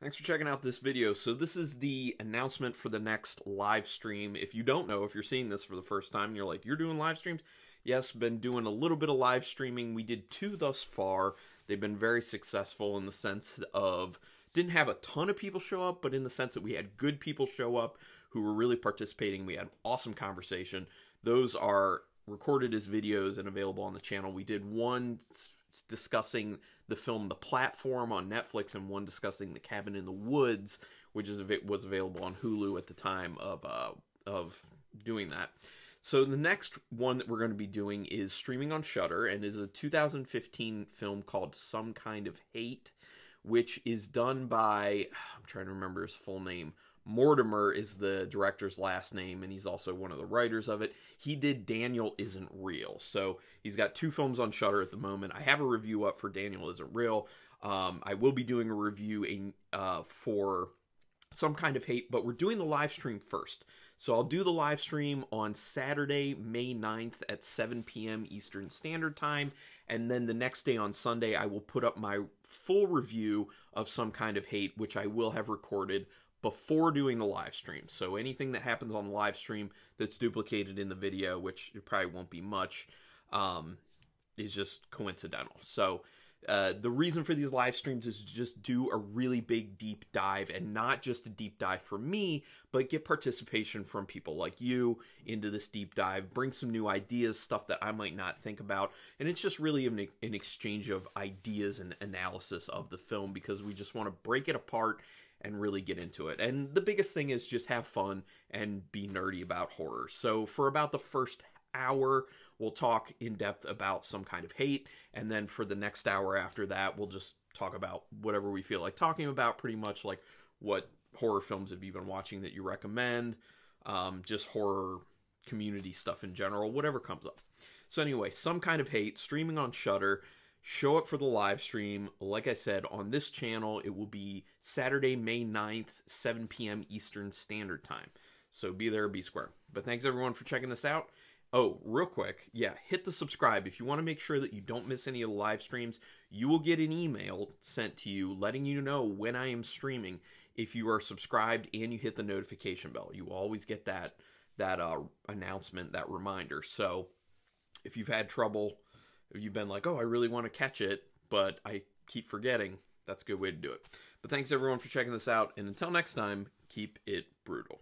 Thanks for checking out this video. So this is the announcement for the next live stream. If you don't know, if you're seeing this for the first time you're like, you're doing live streams? Yes, been doing a little bit of live streaming. We did two thus far. They've been very successful in the sense of didn't have a ton of people show up, but in the sense that we had good people show up who were really participating. We had awesome conversation. Those are recorded as videos and available on the channel. We did one discussing the film The Platform on Netflix and one discussing The Cabin in the Woods, which is was available on Hulu at the time of uh, of doing that. So the next one that we're going to be doing is streaming on Shutter and is a 2015 film called Some Kind of Hate, which is done by I'm trying to remember his full name. Mortimer is the director's last name, and he's also one of the writers of it. He did Daniel Isn't Real. So he's got two films on Shutter at the moment. I have a review up for Daniel Isn't Real. Um, I will be doing a review in, uh, for some kind of hate, but we're doing the live stream first. So I'll do the live stream on Saturday, May 9th at 7 p.m. Eastern Standard Time. And then the next day on Sunday, I will put up my full review of some kind of hate, which I will have recorded before doing the live stream. So anything that happens on the live stream that's duplicated in the video, which it probably won't be much, um, is just coincidental. So uh, the reason for these live streams is to just do a really big deep dive and not just a deep dive for me, but get participation from people like you into this deep dive, bring some new ideas, stuff that I might not think about. And it's just really an, an exchange of ideas and analysis of the film because we just want to break it apart and really get into it. And the biggest thing is just have fun and be nerdy about horror. So for about the first hour, we'll talk in depth about some kind of hate. And then for the next hour after that, we'll just talk about whatever we feel like talking about, pretty much like what horror films have you been watching that you recommend, um, just horror community stuff in general, whatever comes up. So anyway, some kind of hate streaming on Shutter show up for the live stream. Like I said, on this channel, it will be Saturday, May 9th, 7 p.m. Eastern Standard Time. So be there, be square. But thanks everyone for checking this out. Oh, real quick, yeah, hit the subscribe. If you want to make sure that you don't miss any of the live streams, you will get an email sent to you letting you know when I am streaming if you are subscribed and you hit the notification bell. You always get that that uh, announcement, that reminder. So if you've had trouble you've been like, oh, I really want to catch it, but I keep forgetting, that's a good way to do it. But thanks everyone for checking this out. And until next time, keep it brutal.